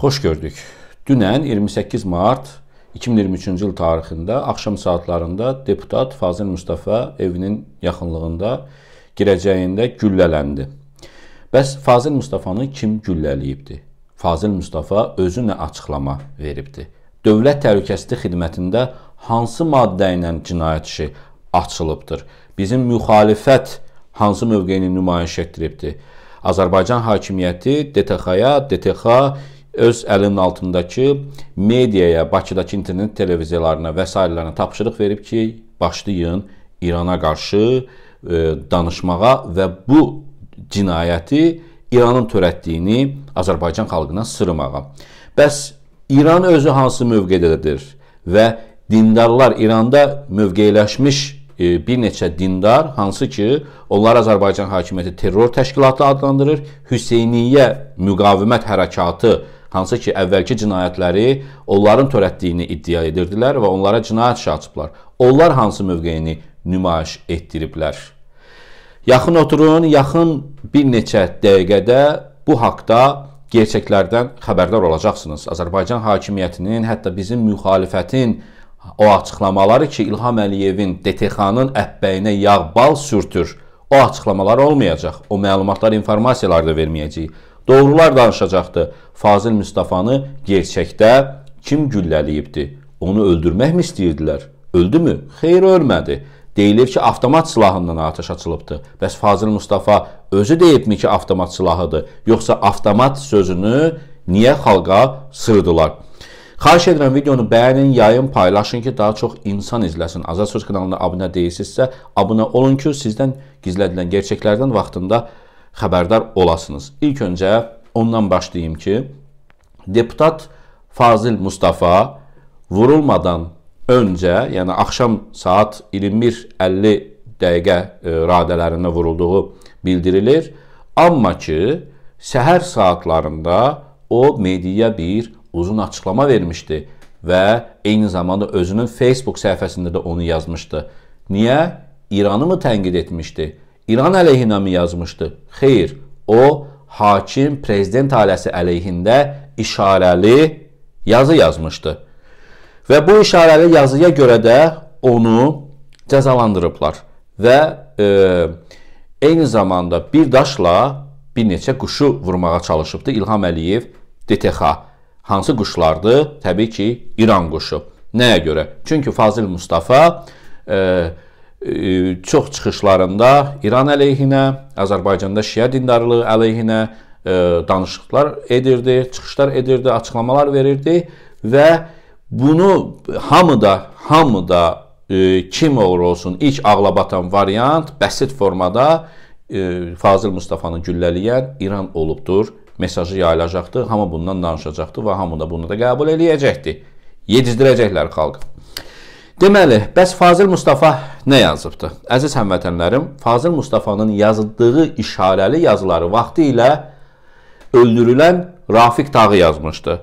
Xoş gördük. Dünən 28 mart 2023-cü il tarixində axşam saatlarında deputat Fazil Mustafa evinin yaxınlığında girəcəyində güllələndi. Bəs Fazil Mustafanı kim güllələyibdi? Fazil Mustafa özü nə açıqlama veribdi? Dövlət Təhlükəsizlik Xidmətində hansı maddə ilə cinayət işi açılıbdır? Bizim müxalifət hansı mövqeyini nümayiş etdiribdi? Azərbaycan hakimiyyəti DTX-ya, DTX, -ya, DTX öz əlinin altındakı mediaya, Bakıdakı internet televiziyalarına və s. tapşırıq verib ki, başlayın İrana qarşı e, danışmağa və bu cinayəti İranın törətdiyini Azərbaycan xalqına sırmağa. Bəs İran özü hansı mövqedədir və dindarlar İranda mövqeyləşmiş e, bir neçə dindar, hansı ki, onlar Azərbaycan hakimiyyəti terror təşkilatı adlandırır, Hüseyniyyə müqavimət hərəkatı adlandırır hansı ki, əvvəlki cinayətləri onların törətdiyini iddia edirdilər və onlara cinayət açıblar. Onlar hansı mövqeyini nümayiş etdiriblər? Yaxın oturun, yaxın bir neçə dəqiqədə bu haqqda gerçəklərdən xəbərdar olacaqsınız. Azərbaycan hakimiyyətinin, hətta bizim müxalifətin o açıqlamaları ki, İlham Əliyevin DTX-nın ətbəyinə yağ bal sürtür. O açıqlamalar olmayacaq. O məlumatlar, informasiyalar da verməyəcəyik. Doğrular danışacaqdı. Fazil Mustafanı gerçəkdə kim gülləliyibdi? Onu öldürmək mi istəyirdilər? Öldü mü? Xeyr, ölmədi. Deyilir ki, avtomat silahından atəş açılıbdı. Bəs Fazil Mustafa özü deyibmi ki, avtomat silahıdır? Yoxsa avtomat sözünü niyə xalqa sığdılar? Xahiş edirəm videonu bəyənin, yayın, paylaşın ki, daha çox insan izləsin. Azad Söz kanalına abunə deyilsinizsə, abunə olun ki, sizdən gizlədilən gerçəklərdən vaxtında xəbərdar olasınız. İlk öncə ondan başlayayım ki, deputat Fazil Mustafa vurulmadan öncə, yəni axşam saat 21:50 dəqiqə e, radələrində vurulduğu bildirilir. Amma ki, səhər saatlarında o mediaya bir uzun açıqlama vermişdi və eyni zamanda özünün Facebook səhifəsində də onu yazmışdı. Niyə? İranı mı tənqid etmişdi? İran əleyhinə mi yazmışdı? Xeyr, o hakim prezident ailəsi əleyhində işarəli yazı yazmışdı. Və bu işarəli yazıya görə də onu cəzalandırıblar və e, eyni zamanda bir daşla bir neçə quşu vurmağa çalışıbdı İlham Əliyev DTX. Hansı quşlardı? Təbii ki, İran quşu. Nəyə görə? Çünki Fazil Mustafa e, çox çıxışlarında İran əleyhinə, Azərbaycanda şiə dindarlığı əleyhinə e, danışıqlar edirdi, çıxışlar edirdi, açıqlamalar verirdi və bunu hamı da, hamı da e, kim olur olsun ilk ağla batan variant bəsit formada e, Fazıl Mustafanı güllələyən İran olubdur. Mesajı yayılacaqdı, hamı bundan danışacaqdı və hamı da bunu da qəbul eləyəcəkdi. Yedizdirəcəklər xalqa. Deməli, bəs Fazil Mustafa nə yazıbdı? Əziz həmvətənlərim, Fazil Mustafanın yazdığı işarəli yazıları vaxtı ilə öldürülən Rafiq Tağı yazmışdı.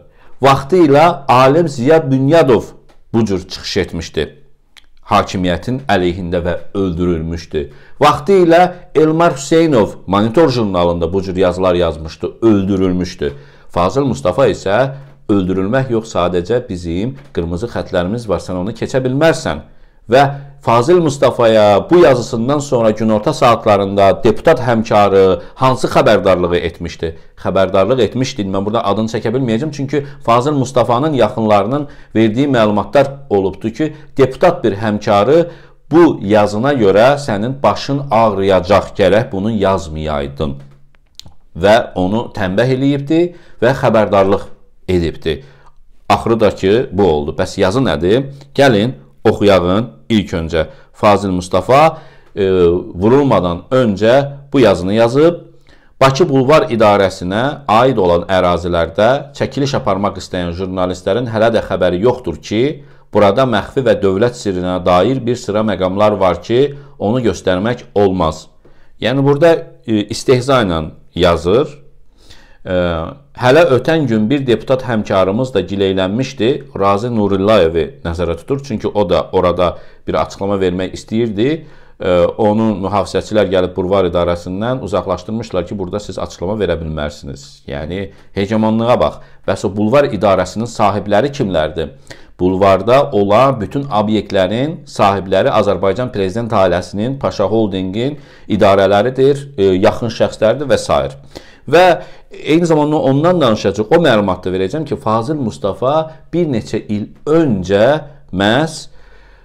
Vaxtı ilə alim Ziya Bünyadov bu cür çıxış etmişdi. Hakimiyyətin əleyhində və öldürülmüşdü. Vaxtı ilə Elmar Hüseynov Monitor jurnalında bu cür yazılar yazmışdı, öldürülmüşdü. Fazıl Mustafa isə öldürülmək yox, sadəcə bizim qırmızı xətlərimiz var, sən onu keçə bilmərsən. Və Fazil Mustafaya bu yazısından sonra günorta saatlarında deputat həmkarı hansı xəbərdarlığı etmişdi? Xəbərdarlıq etmişdi. Mən burada adını çəkə bilməyəcəm çünki Fazil Mustafanın yaxınlarının verdiyi məlumatlar olubdu ki, deputat bir həmkarı bu yazına görə sənin başın ağrıyacaq gərək bunu yazmayaydın və onu tənbəh eləyibdi və xəbərdarlıq edibdir. Axırı da ki, bu oldu. Bəs yazı nədir? Gəlin, oxuyağın ilk öncə. Fazil Mustafa e, vurulmadan öncə bu yazını yazıb, Bakı Bulvar İdarəsinə aid olan ərazilərdə çəkiliş aparmaq istəyən jurnalistlərin hələ də xəbəri yoxdur ki, burada məxfi və dövlət sirrinə dair bir sıra məqamlar var ki, onu göstərmək olmaz. Yəni, burada e, istehza ilə yazır Hələ ötən gün bir deputat həmkarımız da gileylənmişdi, Razi Nurillayevi nəzərə tutur. Çünki o da orada bir açıqlama vermək istəyirdi. Onun mühafizəçilər gəlib Burvar idarəsindən uzaqlaşdırmışlar ki, burada siz açıqlama verə bilmərsiniz. Yəni, hegemonluğa bax. Bəs o Bulvar idarəsinin sahibləri kimlərdir? Bulvarda olan bütün obyektlərin sahibləri Azərbaycan Prezident ailəsinin, Paşa Holdingin idarələridir, e, yaxın şəxslərdir və s. Və eyni zamanda ondan danışacaq. O məlumatı da verəcəm ki, Fazil Mustafa bir neçə il öncə məhz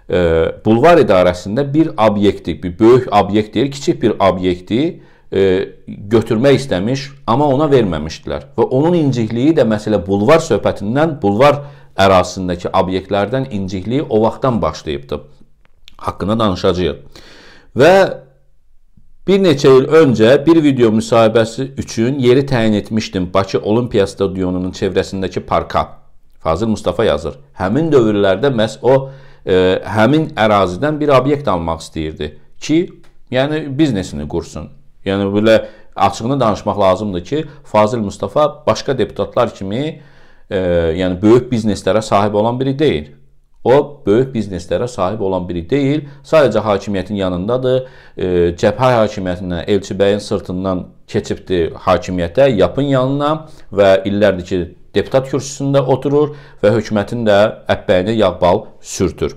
e, bulvar idarəsində bir obyekti, bir böyük obyekt deyil, kiçik bir obyekti e, götürmək istəmiş, amma ona verməmişdilər. Və onun incikliyi də məsələ bulvar söhbətindən, bulvar ərazisindəki obyektlərdən incikliyi o vaxtdan başlayıbdı. Haqqında danışacağıq. Və Bir neçə il öncə bir video müsahibəsi üçün yeri təyin etmişdim Bakı Olimpiya stadionunun çevrəsindəki parka. Fazıl Mustafa yazır. Həmin dövrlərdə məhz o e, həmin ərazidən bir obyekt almaq istəyirdi ki, yəni biznesini qursun. Yəni belə açığını danışmaq lazımdır ki, Fazıl Mustafa başqa deputatlar kimi e, yəni böyük bizneslərə sahib olan biri deyil. O böyük bizneslərə sahib olan biri deyil, sadəcə hakimiyyətin yanındadır. E, cəbhə hakimiyyətindən, Elçibəyin sırtından keçibdi hakimiyyətə, yapın yanına və illərdir ki, deputat kürsüsündə oturur və hökumətin də əbbəyini yağbal sürtür.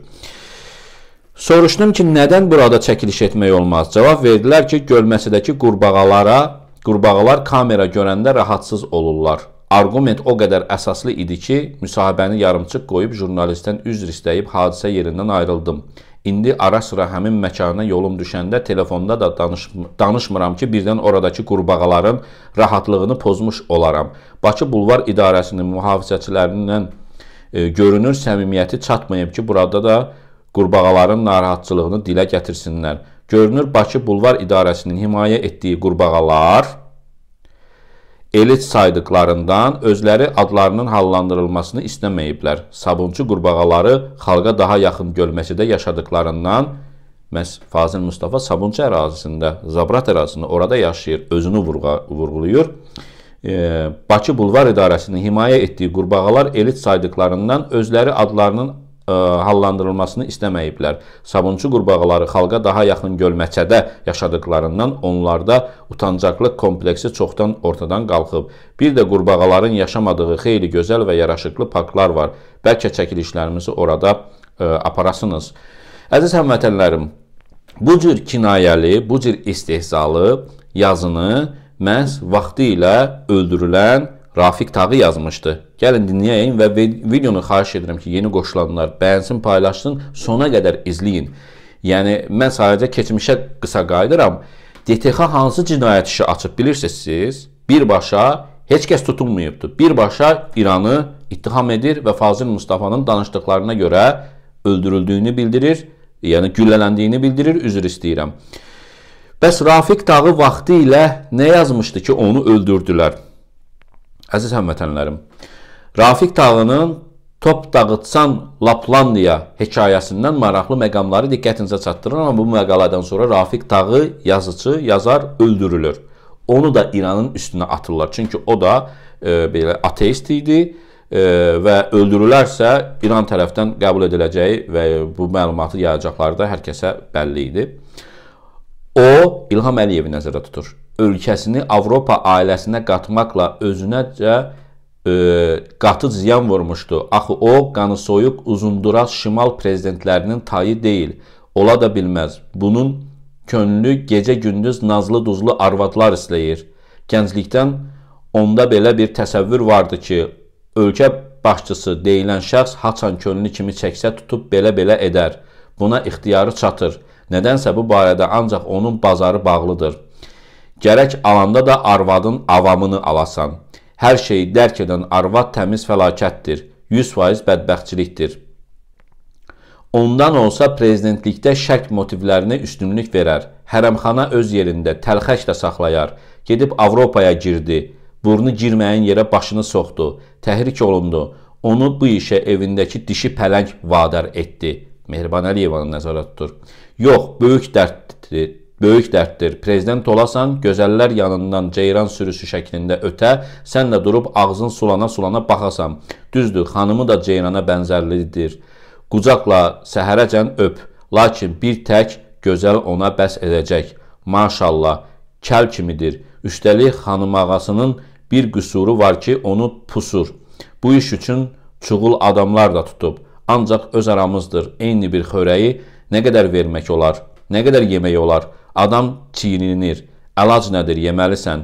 Soruşdum ki, nədən burada çəkiliş etmək olmaz? Cavab verdilər ki, gölməçədəki qurbağalara, qurbağalar kamera görəndə rahatsız olurlar. Argument o qədər əsaslı idi ki, müsahibəni yarımçıq qoyub jurnalistdən üzr istəyib hadisə yerindən ayrıldım. İndi ara-sıra həmin məkana yolum düşəndə telefonda da danış danışmıram ki, birdən oradakı qurbağaların rahatlığını pozmuş olaram. Bakı Bulvar İdarəsinin mühafizəçilərindən e, görünür səmimiyyəti çatmayıb ki, burada da qurbağaların narahatçılığını dilə gətirsinlər. Görünür Bakı Bulvar İdarəsinin himayə etdiyi qurbağalar elit saydıqlarından özləri adlarının hallandırılmasını istəməyiblər. Sabunçu qurbağaları xalqa daha yaxın gölməçədə yaşadıklarından məhz Fazil Mustafa Sabunçu ərazisində, Zabrat ərazisində orada yaşayır, özünü vurğa, vurğuluyur. E, Bakı Bulvar İdarəsinin himayə etdiyi qurbağalar elit saydıqlarından özləri adlarının hallandırılmasını istəməyiblər. Sabunçu qurbağaları xalqa daha yaxın gölməçədə yaşadıqlarından onlarda utancaqlıq kompleksi çoxdan ortadan qalxıb. Bir də qurbağaların yaşamadığı xeyli gözəl və yaraşıqlı parklar var. Bəlkə çəkilişlərimizi orada ə, aparasınız. Əziz həmvətənlərim, bu cür kinayəli, bu cür istehzalı yazını məhz vaxtı ilə öldürülən Rafiq Tağı yazmışdı. Gəlin dinləyəyin və videonu xahiş edirəm ki, yeni qoşulanlar bəyənsin, paylaşsın, sona qədər izləyin. Yəni mən sadəcə keçmişə qısa qayıdıram. DTX hansı cinayət işi açıb bilirsiniz siz? Birbaşa heç kəs tutulmayıbdı. Birbaşa İranı ittiham edir və Fazil Mustafanın danışdıqlarına görə öldürüldüyünü bildirir, yəni güllələndiyini bildirir, üzr istəyirəm. Bəs Rafiq Dağı vaxtı ilə nə yazmışdı ki, onu öldürdülər? Əziz həmvətənlərim, Rafiq Tağının top dağıtsan Laplandiya hekayəsindən maraqlı məqamları diqqətinizə çatdırıram, amma bu məqalədən sonra Rafiq Tağı yazıcı, yazar öldürülür. Onu da İranın üstünə atırlar. Çünki o da e, belə ateist idi e, və öldürülərsə İran tərəfdən qəbul ediləcəyi və bu məlumatı yayacaqları da hər kəsə bəlli idi. O İlham Əliyevi nəzərdə tutur ölkəsini Avropa ailəsinə qatmaqla özünəcə e, qatı ziyan vurmuşdu. Axı o qanısoyuq uzunduraz şimal prezidentlərinin tayı deyil. Ola da bilməz. Bunun könlü gecə-gündüz nazlı-duzlu arvadlar istəyir. Gənclikdən onda belə bir təsəvvür vardı ki, ölkə başçısı deyilən şəxs haçan könlü kimi çəksə tutub belə-belə edər. Buna ixtiyarı çatır. Nədənsə bu barədə ancaq onun bazarı bağlıdır. Gərək alanda da arvadın avamını alasan. Hər şeyi dərk edən arvad təmiz fəlakətdir, 100% bədbəxtçilikdir. Ondan olsa prezidentlikdə şərk motivlərinə üstünlük verər, hərəmxana öz yerində təlxək də saxlayar, gedib Avropaya girdi, burnu girməyin yerə başını soxdu, təhrik olundu, onu bu işə evindəki dişi pələng vadar etdi. Mehriban Əliyevanı nəzərə tutur. Yox, böyük dərddir, böyük dərddir. Prezident olasan, gözəllər yanından ceyran sürüsü şəklində ötə, sən də durub ağzın sulana-sulana baxasan. Düzdür, xanımı da ceyrana bənzərlidir. Qucaqla səhərəcən öp, lakin bir tək gözəl ona bəs edəcək. Maşallah, kəl kimidir. Üstəlik xanım ağasının bir qüsuru var ki, onu pusur. Bu iş üçün çuğul adamlar da tutub. Ancaq öz aramızdır, eyni bir xörəyi nə qədər vermək olar, nə qədər yemək olar? Adam çiğninir. Əlac nədir? Yeməlisən.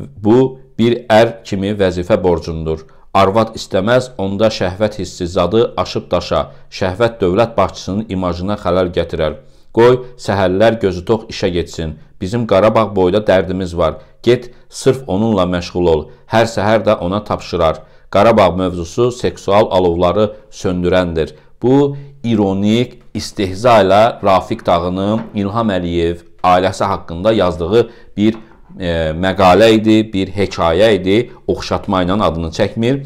Bu bir ər kimi vəzifə borcundur. Arvad istəməz, onda şəhvət hissi zadı aşıb daşa, şəhvət dövlət başçısının imajına xələl gətirər. Qoy səhərlər gözü tox işə getsin. Bizim Qarabağ boyda dərdimiz var. Get, sırf onunla məşğul ol. Hər səhər də ona tapşırar. Qarabağ mövzusu seksual alovları söndürəndir. Bu ironik istehza ilə Rafiq Dağını İlham Əliyev ailəsi haqqında yazdığı bir e, məqalə idi, bir hekayə idi. Oxşatma ilə adını çəkmir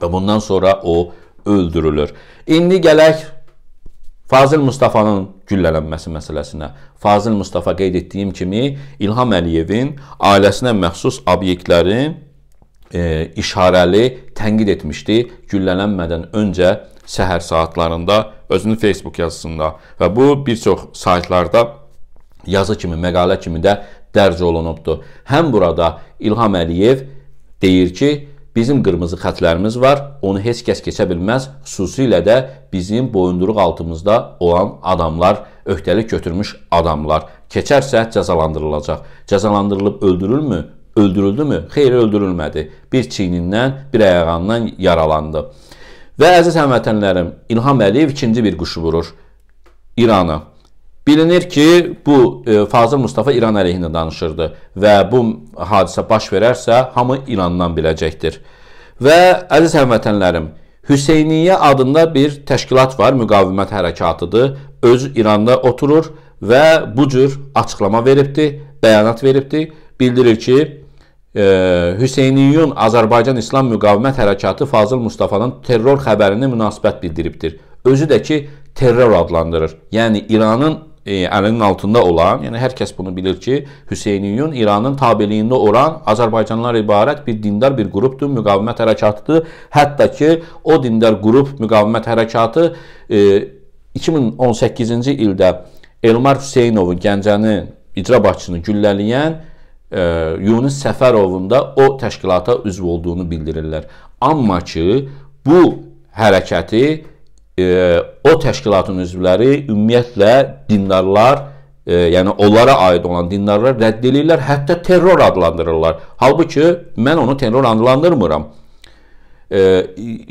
və bundan sonra o öldürülür. İndi gələk Fazil Mustafanın güllələnməsi məsələsinə. Fazil Mustafa qeyd etdiyim kimi İlham Əliyevin ailəsinə məxsus obyektlərin e, işarəli tənqid etmişdi güllələnmədən öncə səhər saatlarında özünün Facebook yazısında və bu bir çox saytlarda yazı kimi, məqalə kimi də dərc olunubdur. Həm burada İlham Əliyev deyir ki, Bizim qırmızı xətlərimiz var, onu heç kəs keçə bilməz, xüsusilə də bizim boyunduruq altımızda olan adamlar, öhdəlik götürmüş adamlar. Keçərsə cəzalandırılacaq. Cəzalandırılıb öldürülmü? Öldürüldümü? Xeyr, öldürülmədi. Bir çiynindən, bir ayağından yaralandı. Və əziz həmvətənlərim, İlham Əliyev ikinci bir quşu vurur. İranı. Bilinir ki, bu e, Fazıl Mustafa İran əleyhinə danışırdı və bu hadisə baş verərsə, hamı İrandan biləcəkdir. Və əziz həmvətənlərim, Hüseyniyyə adında bir təşkilat var, müqavimət hərəkatıdır. Öz İranda oturur və bu cür açıqlama veribdi, bəyanat veribdi. Bildirir ki, e, Hüseyniyyun Azərbaycan İslam Müqavimət Hərəkatı Fazıl Mustafanın terror xəbərinə münasibət bildiribdir. Özü də ki, terror adlandırır. Yəni İranın e, əlinin altında olan, yəni hər kəs bunu bilir ki, Hüseyniyyun İranın tabeliyində olan Azərbaycanlılar ibarət bir dindar bir qrupdur, müqavimət hərəkatıdır. Hətta ki, o dindar qrup müqavimət hərəkatı e, 2018-ci ildə Elmar Hüseynovun Gəncənin icra başçısını güllələyən e, Yunus Səfərovun da o təşkilata üzv olduğunu bildirirlər. Amma ki, bu hərəkəti e, o təşkilatın üzvləri ümumiyyətlə dindarlar, e, yəni onlara aid olan dindarlar rədd eləyirlər, hətta terror adlandırırlar. Halbuki mən onu terror adlandırmıram. E,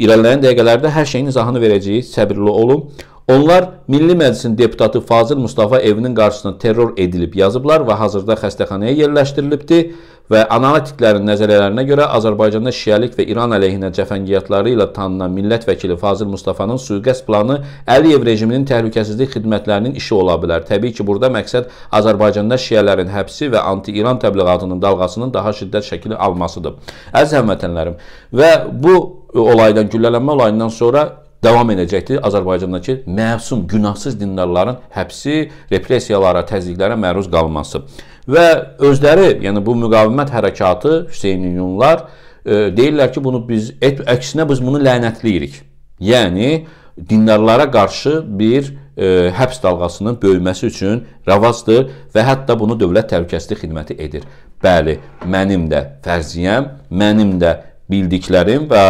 irəliləyən dəqiqələrdə hər şeyin izahını verəcəyik, səbirli olun. Onlar Milli Məclisin deputatı Fazıl Mustafa evinin qarşısına terror edilib yazıblar və hazırda xəstəxanaya yerləşdirilibdir və analitiklərin nəzəriyyələrinə görə Azərbaycanda şiəlik və İran əleyhinə cəfəngiyyatları ilə tanınan millət vəkili Fazil Mustafanın sui-qəsd planı Əliyev rejiminin təhlükəsizlik xidmətlərinin işi ola bilər. Təbii ki, burada məqsəd Azərbaycanda şiələrin həbsi və anti-İran təbliğatının dalğasının daha şiddət şəkili almasıdır. Əziz həmvətənlərim, və bu olaydan, güllələnmə olayından sonra davam edəcəkdir Azərbaycandakı məsum, günahsız dindarların həbsi, repressiyalara, təzyiqlərə məruz qalması. Və özləri, yəni bu müqavimət hərəkatı Hüseyn İyunlar e, deyirlər ki, bunu biz əksinə biz bunu lənətləyirik. Yəni dindarlara qarşı bir ə, e, həbs dalğasının böyüməsi üçün ravazdır və hətta bunu dövlət təhlükəsizlik xidməti edir. Bəli, mənim də fərziyyəm, mənim də bildiklərim və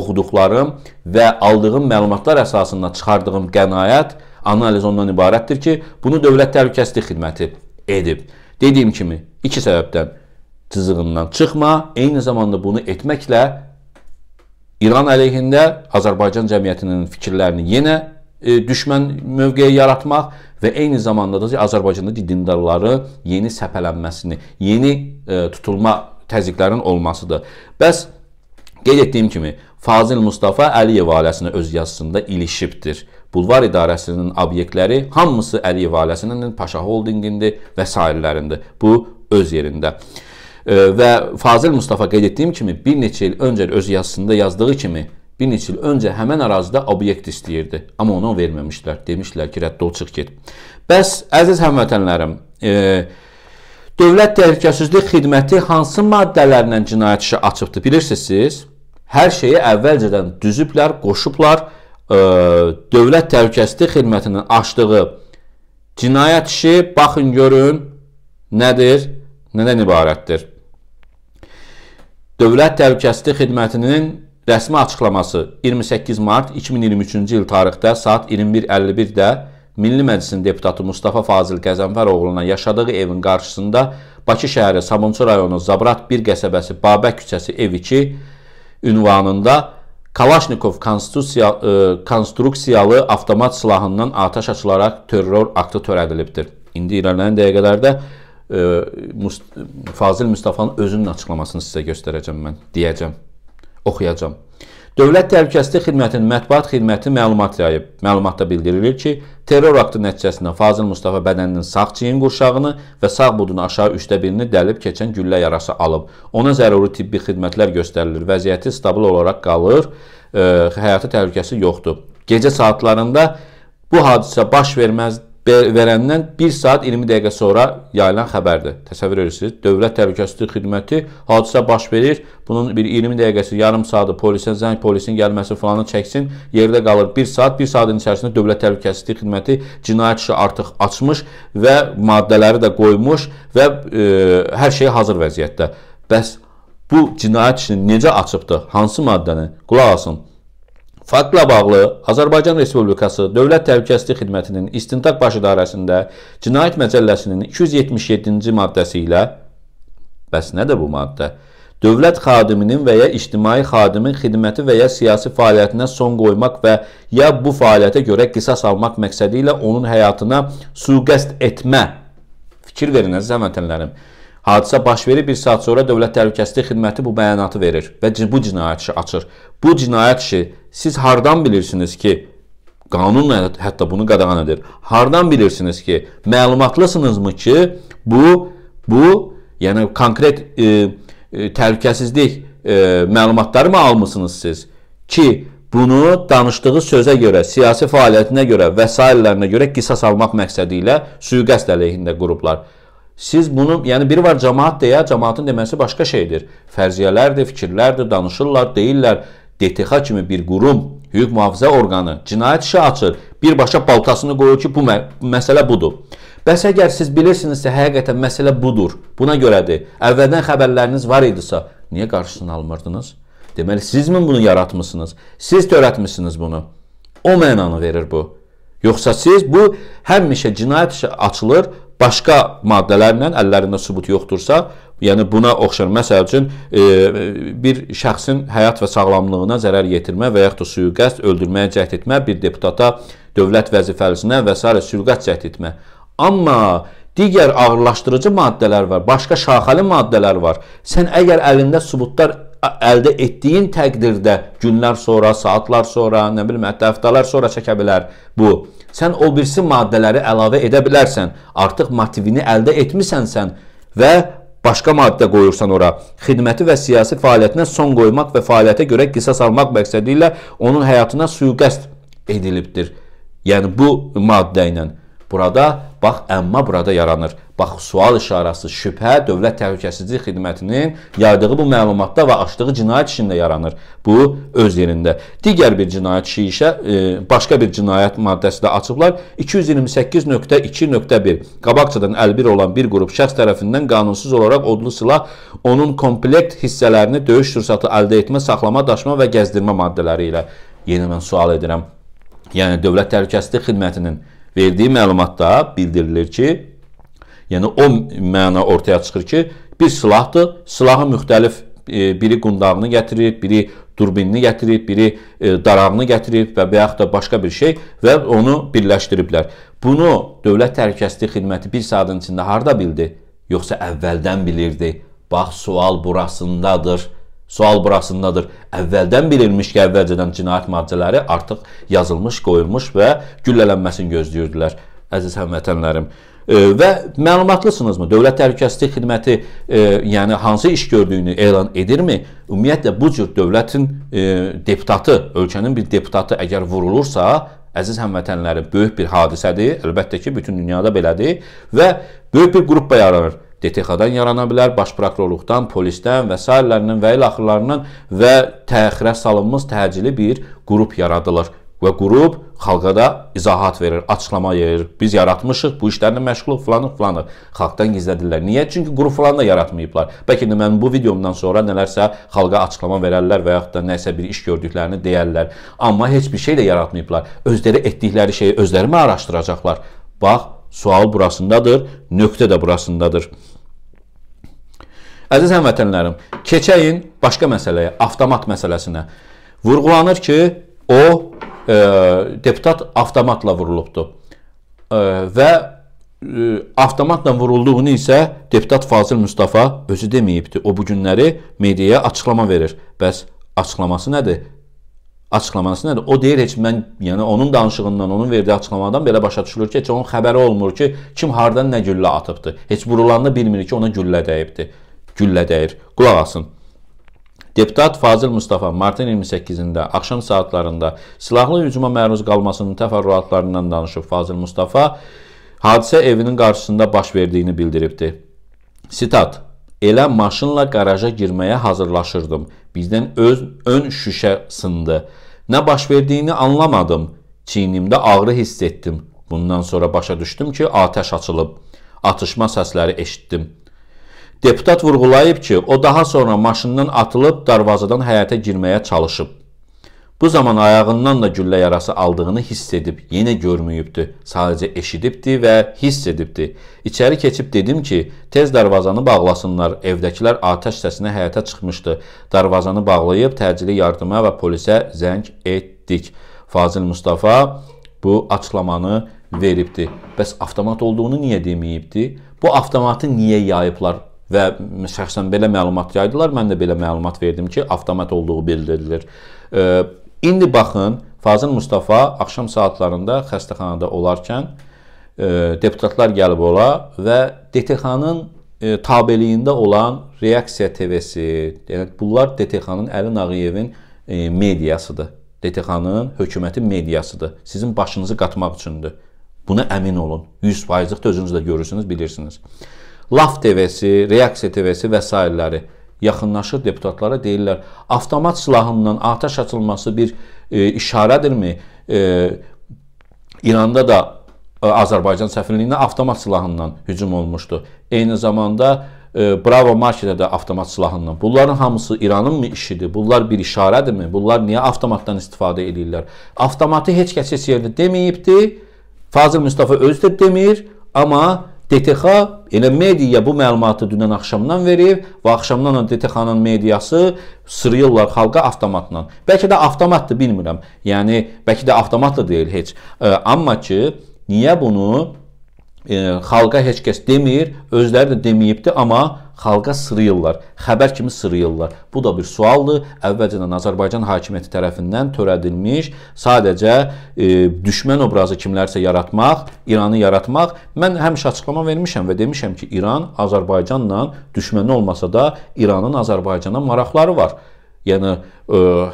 oxuduqlarım və aldığım məlumatlar əsasında çıxardığım qənaət analiz ondan ibarətdir ki, bunu dövlət təhlükəsizlik xidməti edib. Dediyim kimi, iki səbəbdən cızığından çıxma, eyni zamanda bunu etməklə İran əleyhində Azərbaycan cəmiyyətinin fikirlərini yenə e, düşmən mövqeyi yaratmaq və eyni zamanda da Azərbaycanda dindarları yeni səpələnməsini, yeni e, tutulma təzyiqlərin olmasıdır. Bəs qeyd etdiyim kimi Fazil Mustafa Əliyev ailəsinə öz yazısında ilişibdir bulvar idarəsinin obyektləri hamısı Əliyev ailəsinin Paşa Holdingindir və sairələrindir. Bu öz yerində. Və Fazil Mustafa qeyd etdiyim kimi bir neçə il öncə öz yazısında yazdığı kimi bir neçə il öncə həmin ərazidə obyekt istəyirdi, amma ona verməmişdilər. Demişdilər ki, rədd ol çıx get. Bəs əziz həmvətənlərim, e, Dövlət Təhlükəsizlik Xidməti hansı maddələrlə cinayət işi açıbdı bilirsiniz? Hər şeyi əvvəlcədən düzüblər, qoşublar dövlət təhlükəsizlik xidmətinin açdığı cinayət işi baxın görün nədir, nədən ibarətdir. Dövlət Təhlükəsizlik Xidmətinin rəsmi açıqlaması 28 mart 2023-cü il tarixdə saat 21:51-də Milli Məclisin deputatı Mustafa Fazil Qəzənfəroğluna yaşadığı evin qarşısında Bakı şəhəri Sabunçu rayonu Zabrat 1 qəsəbəsi Babək küçəsi ev 2 ünvanında Kalaşnikov konstitusiya, e, konstruksiyalı avtomat silahından atəş açılaraq terror aktı törədilibdir. İndi irəliləyən dəqiqələrdə e, Must Fazil Mustafanın özünün açıqlamasını sizə göstərəcəm mən, deyəcəm, oxuyacam. Dövlət Təhlükəsizlik Xidmətinin mətbuat xidməti məlumat yayıb. Məlumatda bildirilir ki, terror aktı nəticəsində Fazıl Mustafa bədəninin sağ çiyin qurşağını və sağ budun aşağı üçdə birini dəlib keçən güllə yarası alıb. Ona zəruri tibbi xidmətlər göstərilir. Vəziyyəti stabil olaraq qalır, e, həyatı təhlükəsi yoxdur. Gecə saatlarında bu hadisə baş verməzdir verəndən 1 saat 20 dəqiqə sonra yayılan xəbərdir. Təsəvvür edirsiniz, Dövlət Təhlükəsizlik Xidməti hadisə baş verir, bunun bir 20 dəqiqəsi, yarım saatı polisə zəng, polisin gəlməsi falanı çəksin, yerdə qalır 1 saat, 1 saatın içərisində Dövlət Təhlükəsizlik Xidməti cinayət işi artıq açmış və maddələri də qoymuş və e, hər şey hazır vəziyyətdə. Bəs bu cinayət işini necə açıbdı? Hansı maddəni? Qulaq asın. Faktla bağlı Azərbaycan Respublikası Dövlət Təhlükəsizlik Xidmətinin İstintaq Baş İdarəsində Cinayət Məcəlləsinin 277-ci maddəsi ilə Bəs nədir bu maddə? dövlət xadiminin və ya ictimai xadimin xidməti və ya siyasi fəaliyyətinə son qoymaq və ya bu fəaliyyətə görə qisas almaq məqsədi ilə onun həyatına suiqəst etmə. Fikir verin əziz həmvətənlərim. Hadisə baş verir, bir saat sonra Dövlət Təhlükəsizlik Xidməti bu bəyanatı verir və bu cinayət işi açır. Bu cinayət işi siz hardan bilirsiniz ki, qanunla hətta bunu qadağan edir. Hardan bilirsiniz ki, məlumatlısınızmı ki, bu bu yəni konkret e, e, təhlükəsizlik e, məlumatları mı almısınız siz ki, bunu danışdığı sözə görə, siyasi fəaliyyətinə görə və sairələrinə görə qisas almaq məqsədi ilə sui-qəsd əleyhində qurublar. Siz bunu, yəni biri var cəmaət deyə, cəmaətin deməsi başqa şeydir. Fərziyyələrdir, fikirlərdir, danışırlar, deyirlər. DTX kimi bir qurum, hüquq mühafizə orqanı cinayət işi açır, birbaşa baltasını qoyur ki, bu mə məsələ budur. Bəs əgər siz bilirsinizsə, həqiqətən məsələ budur, buna görədir, əvvəldən xəbərləriniz var idisə, niyə qarşısını almırdınız? Deməli, sizmin bunu yaratmısınız, siz törətmişsiniz bunu. O mənanı verir bu. Yoxsa siz bu həmişə cinayət işi açılır, başqa maddələrlə əllərində sübut yoxdursa, Yəni buna oxşar məsəl üçün e, bir şəxsin həyat və sağlamlığına zərər yetirmə və yaxud da sui-qəsd öldürməyə cəhd etmə, bir deputata, dövlət vəzifəlisinə və s. sui-qəsd cəhd etmə. Amma digər ağırlaşdırıcı maddələr var, başqa şaxəli maddələr var. Sən əgər əlində sübutlar əldə etdiyin təqdirdə günlər sonra, saatlar sonra, nə bilim, hətta həftələr sonra çəkə bilər bu. Sən o birisi maddələri əlavə edə bilərsən. Artıq motivini əldə etmisənsən və başqa maddə qoyursan ora, xidməti və siyasi fəaliyyətinə son qoymaq və fəaliyyətə görə qisas almaq məqsədi ilə onun həyatına suiqəst edilibdir. Yəni bu maddə ilə burada Bax, əmma burada yaranır. Bax, sual işarəsi, şübhə Dövlət Təhlükəsizlik Xidmətinin yaydığı bu məlumatda və açdığı cinayət işində yaranır. Bu öz yerində. Digər bir cinayət işi isə e, başqa bir cinayət maddəsi də açıblar. 228.2.1 qabaqcadan əlbir olan bir qrup şəxs tərəfindən qanunsuz olaraq odlu silah onun komplekt hissələrini döyüş fürsatı əldə etmə, saxlama, daşıma və gəzdirmə maddələri ilə yenə mən sual edirəm. Yəni Dövlət Təhlükəsizlik Xidmətinin Verdiyi məlumatda bildirilir ki, yəni o məna ortaya çıxır ki, bir silahdır. Silahı müxtəlif e, biri qundağını gətirib, biri durbinini gətirib, biri e, darağını gətirib və yaxud da başqa bir şey və onu birləşdiriblər. Bunu Dövlət Təhlükəsizlik Xidməti bir saatın içində harda bildi? Yoxsa əvvəldən bilirdi? Bax, sual burasındadır. Sual burasındadır. Əvvəldən bilinmiş ki, əvvəlcədən cinayət maddələri artıq yazılmış, qoyulmuş və güllələnməsini gözləyirdilər. Əziz həmvətənlərim, və məlumatlısınızmı? Dövlət Təhlükəsizlik Xidməti e, yəni hansı iş gördüyünü elan edirmi? Ümumiyyətlə bu cür dövlətin e, deputatı, ölkənin bir deputatı əgər vurulursa, əziz həmvətənlərim, böyük bir hadisədir. Əlbəttə ki, bütün dünyada belədir və böyük bir qrup yaranır. DTX-dan yarana bilər, baş prokurorluqdan, polisdən və sairələrinin və il axırlarından və təxirə salınmış təcili bir qrup yaradılır və qrup xalqa da izahat verir, açıqlama yayır. Biz yaratmışıq, bu işlərlə məşğuluq filanı filanı xalqdan gizlədirlər. Niyə? Çünki qrup falan da yaratmayıblar. Bəlkə də mən bu videomdan sonra nələrsə xalqa açıqlama verərlər və yaxud da nəsə bir iş gördüklərini deyərlər. Amma heç bir şey də yaratmayıblar. Özləri etdikləri şeyi özləri mi araşdıracaqlar? Bax, sual burasındadır, nöqtə də burasındadır. Əziz həmvətənlərim, keçəyin başqa məsələyə, avtomat məsələsinə. Vurğulanır ki, o e, deputat avtomatla vurulubdur. E, və e, avtomatla vurulduğunu isə deputat Fazil Mustafa özü deməyibdi. O bu günləri mediaya açıqlama verir. Bəs açıqlaması nədir? Açıqlaması nədir? O deyir heç mən, yəni onun danışığından, onun verdiyi açıqlamadan belə başa düşülür ki, heç onun xəbəri olmur ki, kim hardan nə güllə atıbdı. Heç vurulanda bilmir ki, ona güllə dəyibdi güllə dəyir. Qulaq asın. Deputat Fazil Mustafa martın 28-də axşam saatlarında silahlı hücuma məruz qalmasının təfərrüatlarından danışıb. Fazil Mustafa hadisə evinin qarşısında baş verdiyini bildiribdi. Sitat: Elə maşınla qaraja girməyə hazırlaşırdım. Bizdən öz ön şüşə sındı. Nə baş verdiyini anlamadım. Çiynimdə ağrı hiss etdim. Bundan sonra başa düşdüm ki, atəş açılıb. Atışma səsləri eşitdim. Deputat vurğulayıb ki, o daha sonra maşından atılıb darvazadan həyətə girməyə çalışıb. Bu zaman ayağından da güllə yarası aldığını hiss edib, yenə görməyibdi, sadəcə eşidibdi və hiss edibdi. İçəri keçib dedim ki, tez darvazanı bağlasınlar, evdəkilər atəş səsinə həyətə çıxmışdı. Darvazanı bağlayıb təcili yardıma və polisə zəng etdik. Fazil Mustafa bu açıqlamanı veribdi. Bəs avtomat olduğunu niyə deməyibdi? Bu avtomatı niyə yayıblar? və şəxsən belə məlumat yaydılar. Mən də belə məlumat verdim ki, avtomat olduğu bildirilir. İndi baxın, Fazıl Mustafa axşam saatlarında xəstəxanada olarkən deputatlar gəlib ola və DTX-nın tabeliyində olan Reaksiya TV-si, yəni bunlar DTX-nın Əli Nağıyevin mediasıdır. DTX-nın hökumətin mediasıdır. Sizin başınızı qatmaq üçündür. Buna əmin olun. 100%-lıq özünüz də görürsünüz, bilirsiniz. Laf TV-si, Reaksiya TV-si və s. yaxınlaşır deputatlara deyirlər, avtomat silahından atəş açılması bir e, işarədirmi? E, İranda da e, Azərbaycan səfirliyinə avtomat silahından hücum olmuşdu. Eyni zamanda e, Bravo marketə də avtomat silahından. Bunların hamısı İranın mı işidir? Bunlar bir işarədirmi? Bunlar niyə avtomatdan istifadə edirlər? Avtomatı heç kəs heç yerdə deməyibdi. Fazıl Mustafa özü də demir, amma DTX Elə media bu məlumatı dünən axşamdan verib və axşamdan DTX-nın mediası sırıyırlar xalqa avtomatla. Bəlkə də avtomatdır, bilmirəm. Yəni bəlkə də avtomat da deyil heç. E, amma ki, niyə bunu e, xalqa heç kəs demir, özləri də deməyibdi, amma xalqa sırıyırlar, xəbər kimi sırıyırlar. Bu da bir sualdır. Əvvəlcədən Azərbaycan hakimiyyəti tərəfindən törədilmiş sadəcə e, düşmən obrazı kimlərsə yaratmaq, İranı yaratmaq. Mən həmişə açıqlama vermişəm və demişəm ki, İran Azərbaycanla düşməni olmasa da İranın Azərbaycana maraqları var. Yəni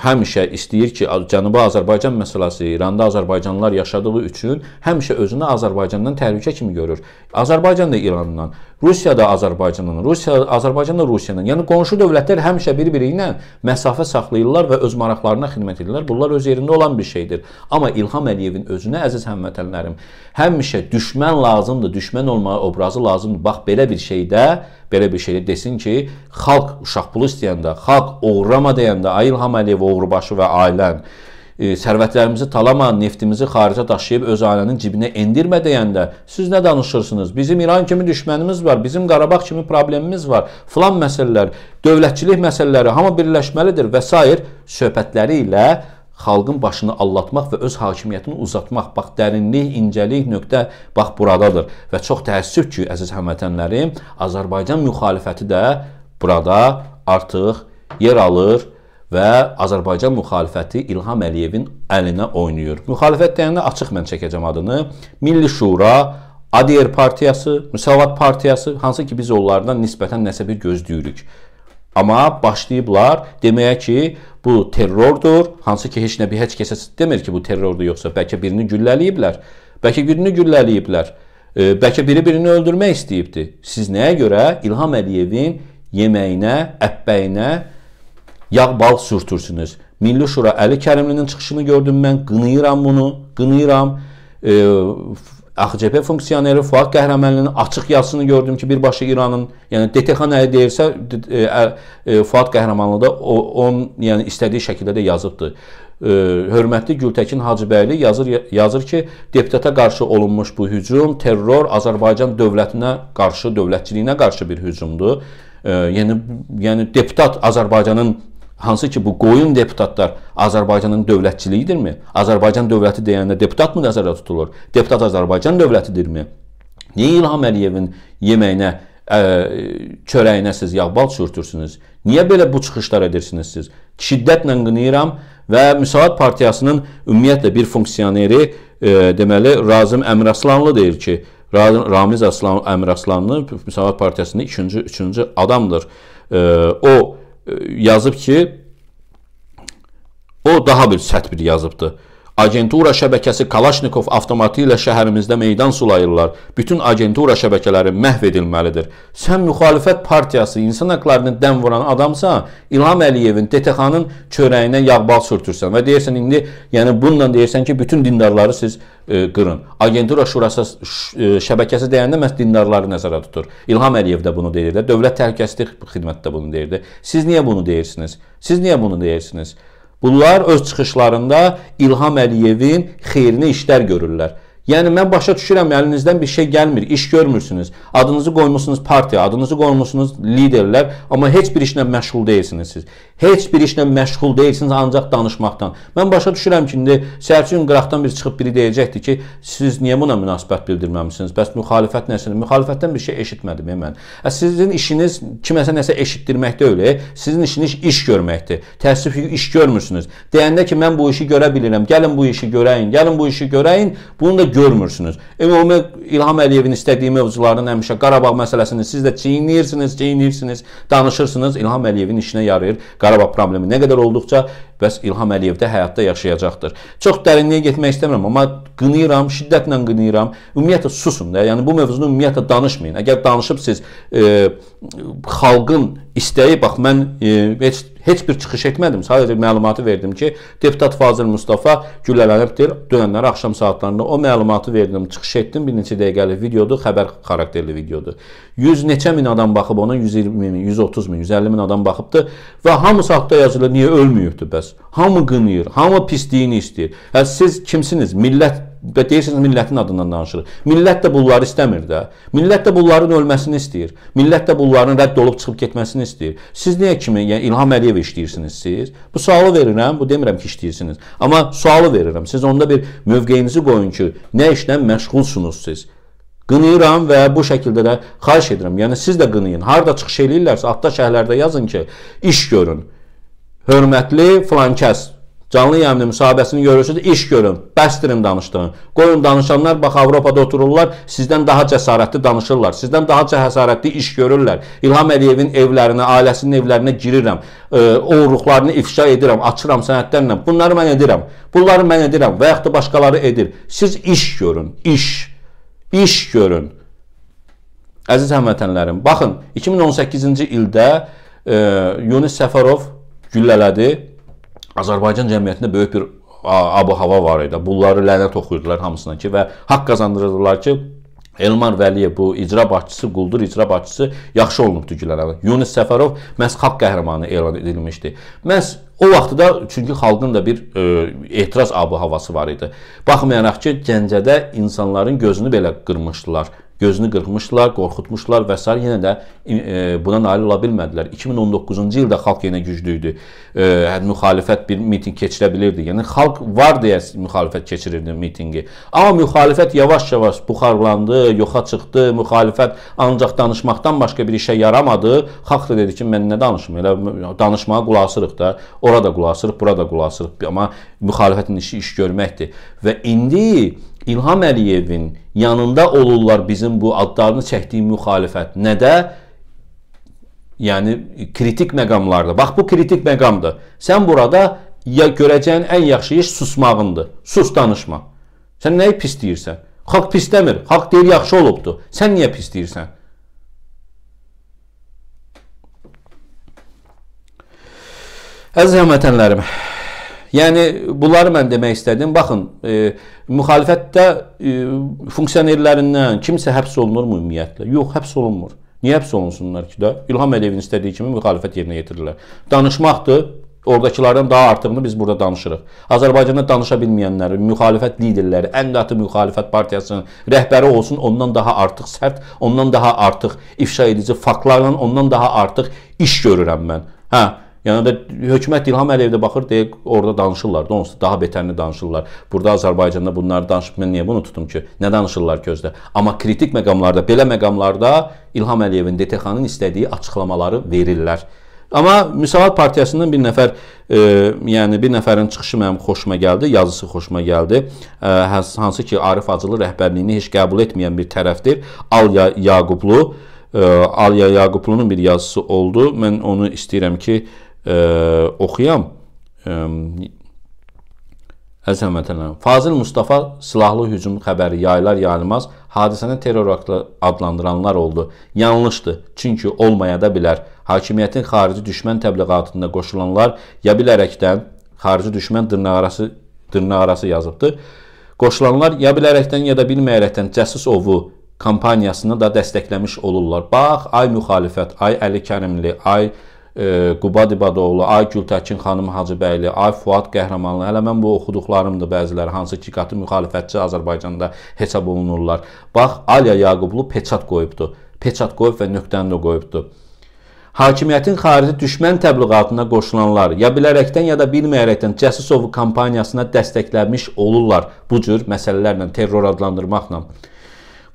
həmişə istəyir ki, Cənubi Azərbaycan məsələsi İranda azərbaycanlılar yaşadığı üçün həmişə özünü Azərbaycandan təhlükə kimi görür. Azərbaycan da İrandan, Rusiya da Azərbaycandan, Rusiya Azərbaycan da Rusiyadan. Yəni qonşu dövlətlər həmişə bir-biri ilə məsafə saxlayırlar və öz maraqlarına xidmət edirlər. Bunlar öz yerində olan bir şeydir. Amma İlham Əliyevin özünə əziz həmvətənlərim, həmişə düşmən lazımdır, düşmən olmağı obrazı lazımdır. Bax belə bir şeydə, belə bir şeydə desin ki, xalq uşaq pulu istəyəndə, xalq oğrama deyəndə, ay İlham İlham Əliyev Oğrubaşı və ailən e, sərvətlərimizi talama, neftimizi xaricə daşıyıb öz ailənin cibinə endirmə deyəndə siz nə danışırsınız? Bizim İran kimi düşmənimiz var, bizim Qarabağ kimi problemimiz var, filan məsələlər, dövlətçilik məsələləri hamı birləşməlidir və s. söhbətləri ilə xalqın başını allatmaq və öz hakimiyyətini uzatmaq, bax dərinlik, incəlik nöqtə bax buradadır. Və çox təəssüf ki, əziz həmvətənlərim, Azərbaycan müxalifəti də burada artıq yer alır və Azərbaycan müxalifəti İlham Əliyevin əlinə oynayır. Müxalifət deyəndə açıq mən çəkəcəm adını. Milli Şura, ADR partiyası, Müsavat partiyası, hansı ki biz onlardan nisbətən nəsə bir gözləyirik. Amma başlayıblar deməyə ki, bu terrordur. Hansı ki heç nə bir heç kəsə demir ki, bu terrordur yoxsa bəlkə birini güllələyiblər. Bəlkə birini güllələyiblər. E, bəlkə biri birini öldürmək istəyibdi. Siz nəyə görə İlham Əliyevin yeməyinə, əppəyinə yağ-bal sürtürsünüz. Milli Şura Əli Kərimlinin çıxışını gördüm mən, qınıyıram bunu, qınıyıram. E, AXCP funksioneri Fuad Qəhrəmənlinin açıq yazısını gördüm ki, birbaşa İranın, yəni DTX nə deyirsə, e, e, Fuad Qəhrəmanlı da o, onun yəni istədiyi şəkildə də yazıbdı. E, hörmətli Gültəkin Hacıbəyli yazır yazır ki, deputata qarşı olunmuş bu hücum terror Azərbaycan dövlətinə qarşı, dövlətçiliyinə qarşı bir hücumdur. E, yəni yəni deputat Azərbaycanın Hansı ki bu qoyun deputatlar Azərbaycanın dövlətçiliyidirmi? Azərbaycan dövləti deyəndə deputat mı nəzərdə tutulur? Deputat Azərbaycan dövlətidirmi? Niyə İlham Əliyevin yeməyinə, ə, çörəyinə siz yağbal sürtürsünüz? Niyə belə bu çıxışlar edirsiniz siz? Şiddətlə qınayıram və Müsavat Partiyasının ümumiyyətlə bir funksioneri ə, deməli Razım Əmiraslanlı deyir ki, Ramiz Aslan Əmiraslanlı Müsavat Partiyasının ikinci, üçüncü adamdır. Ə, o yazıb ki, o daha bir sərt bir yazıbdır. Agentura şəbəkəsi Kalaşnikov avtomatı ilə şəhərimizdə meydan sulayırlar. Bütün agentura şəbəkələri məhv edilməlidir. Sən müxalifət partiyası insan haqlarını dəm vuran adamsan, İlham Əliyevin, DTX-nın çörəyinə yağ bal sürtürsən və deyirsən indi, yəni bununla deyirsən ki, bütün dindarları siz e, qırın. Agentura şurası ş, e, şəbəkəsi deyəndə məhz dindarları nəzərə tutur. İlham Əliyev də bunu deyirdi. Dövlət Təhlükəsizlik Xidməti də bunu deyirdi. Siz niyə bunu deyirsiniz? Siz niyə bunu deyirsiniz? Bunlar öz çıxışlarında İlham Əliyevin xeyrinə işlər görürlər. Yəni mən başa düşürəm, əlinizdən bir şey gəlmir, iş görmürsünüz. Adınızı qoymusunuz partiya, adınızı qoymusunuz liderlər, amma heç bir işlə məşğul deyilsiniz siz. Heç bir işlə məşğul deyilsiniz ancaq danışmaqdan. Mən başa düşürəm ki, indi sərçün qıraqdan bir çıxıb biri deyəcəkdir ki, siz niyə buna münasibət bildirməmisiniz? Bəs müxalifət nəsidir? Müxalifətdən bir şey eşitmədim e, mən. Ə e, sizin işiniz kiməsə nəsə eşitdirmək deyil, sizin işiniz iş görməkdir. Təəssüf ki, iş görmürsünüz. Deyəndə ki, mən bu işi görə bilirəm. Gəlin bu işi görəyin, gəlin bu işi görəyin. Bunu da görmürsünüz. E, Ümumi İlham Əliyevin istədiyi mövzulardan həmişə Qarabağ məsələsini siz də çiynirsiniz, çiynirsiniz, danışırsınız. İlham Əliyevin işinə yarayır. Karabağ problemi ne kadar oldukça bəs İlham Əliyev də həyatda yaşayacaqdır. Çox dərinliyə getmək istəmirəm, amma qınıyıram, şiddətlə qınıyıram. Ümumiyyətlə susun da, yəni bu mövzunu ümumiyyətlə danışmayın. Əgər danışıb siz e, xalqın istəyi, bax mən e, heç heç bir çıxış etmədim. Sadəcə məlumatı verdim ki, deputat Fazil Mustafa güllələnibdir. Dönənlər axşam saatlarında o məlumatı verdim, çıxış etdim. Bir neçə dəqiqəlik videodur, xəbər xarakterli videodur. 100 neçə min adam baxıb ona, 120 min, 130 min, 150 min adam baxıbdı və hamısı haqqda yazılır, niyə ölməyibdi bəs? edəcəksiniz. Hamı qınıyır, hamı pisliyini istəyir. Hə siz kimsiniz? Millət və deyirsiniz millətin adından danışırıq. Millət də bunları istəmir də. Millət də bunların ölməsini istəyir. Millət də bunların rədd olub çıxıb getməsini istəyir. Siz niyə kimi, yəni İlham Əliyev işləyirsiniz siz? Bu sualı verirəm, bu demirəm ki, işləyirsiniz. Amma sualı verirəm. Siz onda bir mövqeyinizi qoyun ki, nə işlə məşğulsunuz siz? Qınıyıram və bu şəkildə də xahiş edirəm. Yəni siz də qınayın. Harda çıxış eləyirlərsə, adda şəhərlərdə yazın ki, iş görün hörmətli filankəs, canlı yayımlı müsahibəsini görürsünüz, iş görün, bəstirin danışdığını. Qoyun danışanlar, bax, Avropada otururlar, sizdən daha cəsarətli danışırlar, sizdən daha cəsarətli iş görürlər. İlham Əliyevin evlərinə, ailəsinin evlərinə girirəm, e, oğurluqlarını ifşa edirəm, açıram sənətlərlə, bunları mən edirəm, bunları mən edirəm və yaxud da başqaları edir. Siz iş görün, iş, iş görün. Əziz həmvətənlərim, baxın, 2018-ci ildə e, Yunus Səfərov, güllələdi. Azərbaycan cəmiyyətində böyük bir abu hava var idi. Bunları lənət oxuyurdular hamısına ki və haqq qazandırırdılar ki, Elmar Vəliyev bu icra başçısı, quldur icra başçısı yaxşı olunubdu Gülərəvə. Yunus Səfərov məhz xalq qəhrəmanı elan edilmişdi. Məhz O vaxtı da çünki xalqın da bir e, etiraz abı havası var idi. Baxmayaraq ki, Gəncədə insanların gözünü belə qırmışdılar. Gözünü qırmışdılar, qorxutmuşlar və s. yenə də e, buna nail ola bilmədilər. 2019-cu ildə xalq yenə güclü idi. E, yəni müxalifət bir mitinq keçirə bilirdi. Yəni xalq var deyə müxalifət keçirirdi mitinqi. Amma müxalifət yavaş-yavaş buxarlandı, yoxa çıxdı. Müxalifət ancaq danışmaqdan başqa bir işə yaramadı. Xalq da dedi ki, mən nə danışım? Elə danışmağa qulaq asırıq da. Ora da qulaq asırıq, bura da qulaq asırıq. Amma müxalifətin işi iş görməkdir. Və indi İlham Əliyevin yanında olurlar bizim bu adlarını çəkdiyi müxalifət. Nədə? Yəni kritik məqamlarda. Bax bu kritik məqamdır. Sən burada ya görəcəyin ən yaxşı iş susmağındır. Sus danışma. Sən nəyi pis deyirsən? Xalq pis demir. Xalq deyir yaxşı olubdu. Sən niyə pis deyirsən? Əziz həmvətənlərim, yəni bunları mən demək istədim. Baxın, e, müxalifətdə e, funksionerlərindən kimsə həbs olunurmu ümumiyyətlə? Yox, həbs olunmur. Niyə həbs olunsunlar ki də? İlham Əliyevin istədiyi kimi müxalifət yerinə yetirirlər. Danışmaqdır. Oradakilardan daha artığını biz burada danışırıq. Azərbaycanda danışa bilməyənlər, müxalifət liderləri, ən qəti müxalifət partiyasının rəhbəri olsun, ondan daha artıq sərt, ondan daha artıq ifşa edici faktlarla, ondan daha artıq iş görürəm mən. Hə, Yəni də hökumət İlham Əliyevdə baxır, deyir, orada danışırlar da, onsuz daha betərini danışırlar. Burada Azərbaycanda bunları danışıb mən niyə bunu tutum ki? Nə danışırlar ki özdə? Amma kritik məqamlarda, belə məqamlarda İlham Əliyevin DTX-nın istədiyi açıqlamaları verirlər. Amma Müsavat partiyasından bir nəfər, e, yəni bir nəfərin çıxışı mənim xoşuma gəldi, yazısı xoşuma gəldi. E, hansı ki, Arif Acılı rəhbərliyini heç qəbul etməyən bir tərəfdir. Alya Yaqublu, e, Alya Yaqublu'nun bir yazısı oldu. Mən onu istəyirəm ki, e, oxuyam. Əziz həmvətənlərim, Fazil Mustafa silahlı hücum xəbəri yayılar yayılmaz hadisəni terror aktı adlandıranlar oldu. Yanlışdır, çünki olmaya da bilər. Hakimiyyətin xarici düşmən təbliğatında qoşulanlar ya bilərəkdən xarici düşmən dırnaqarası dırnaqarası yazıbdı. Qoşulanlar ya bilərəkdən ya da bilməyərəkdən cəsus ovu kampaniyasını da dəstəkləmiş olurlar. Bax, ay müxalifət, ay Əli Kərimli, ay Quba Dibadoğlu, Ay Gültəkin xanım Hacıbəyli, Ay Fuad Qəhrəmanlı, hələ mən bu oxuduqlarımdır bəziləri, hansı ki, qatı müxalifətçi Azərbaycanda hesab olunurlar. Bax, Aliya Yaqublu peçat qoyubdu. Peçat qoyub və nöqtəni də qoyubdu. Hakimiyyətin xarici düşmən təbliğatına qoşulanlar ya bilərəkdən ya da bilməyərəkdən Cəsisovu kampaniyasına dəstəkləmiş olurlar bu cür məsələlərlə, terror adlandırmaqla.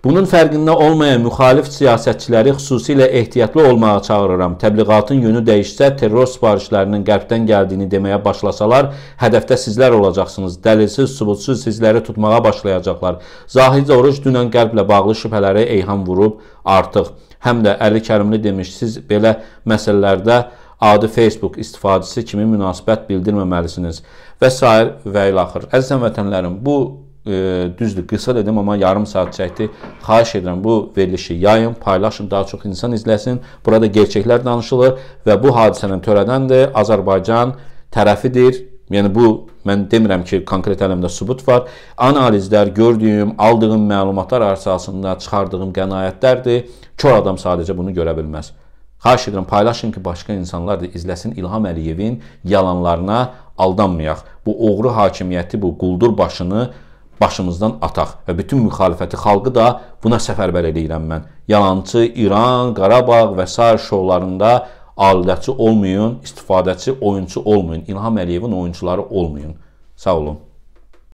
Bunun fərqində olmayan müxalif siyasətçiləri xüsusilə ehtiyatlı olmağa çağırıram. Təbliğatın yönü dəyişsə, terror sifarişlərinin qərbdən gəldiyini deməyə başlasalar, hədəfdə sizlər olacaqsınız. Dəlilsiz, sübutsuz sizləri tutmağa başlayacaqlar. Zahid Oruc dünən qərblə bağlı şübhələrə eyham vurub artıq. Həm də Əli Kərimli demiş, siz belə məsələlərdə adi Facebook istifadəçisi kimi münasibət bildirməməlisiniz və s. və ilaxır. Əzizəm vətənlərim, bu e, düzdür, qısa dedim, amma yarım saat çəkdi. Xahiş edirəm bu verilişi yayın, paylaşın, daha çox insan izləsin. Burada gerçəklər danışılır və bu hadisənin törədəndir Azərbaycan tərəfidir. Yəni bu mən demirəm ki, konkret əlimdə sübut var. Analizlər, gördüyüm, aldığım məlumatlar əsasında çıxardığım qənaətlərdir. Kör adam sadəcə bunu görə bilməz. Xahiş edirəm paylaşın ki, başqa insanlar da izləsin İlham Əliyevin yalanlarına aldanmayaq. Bu oğru hakimiyyəti, bu quldur başını başımızdan ataq və bütün müxalifəti xalqı da buna səfərbər eləyirəm mən. Yalançı İran, Qarabağ və s. şoularında alidəçi olmayın, istifadəçi, oyunçu olmayın, İlham Əliyevin oyunçuları olmayın. Sağ olun.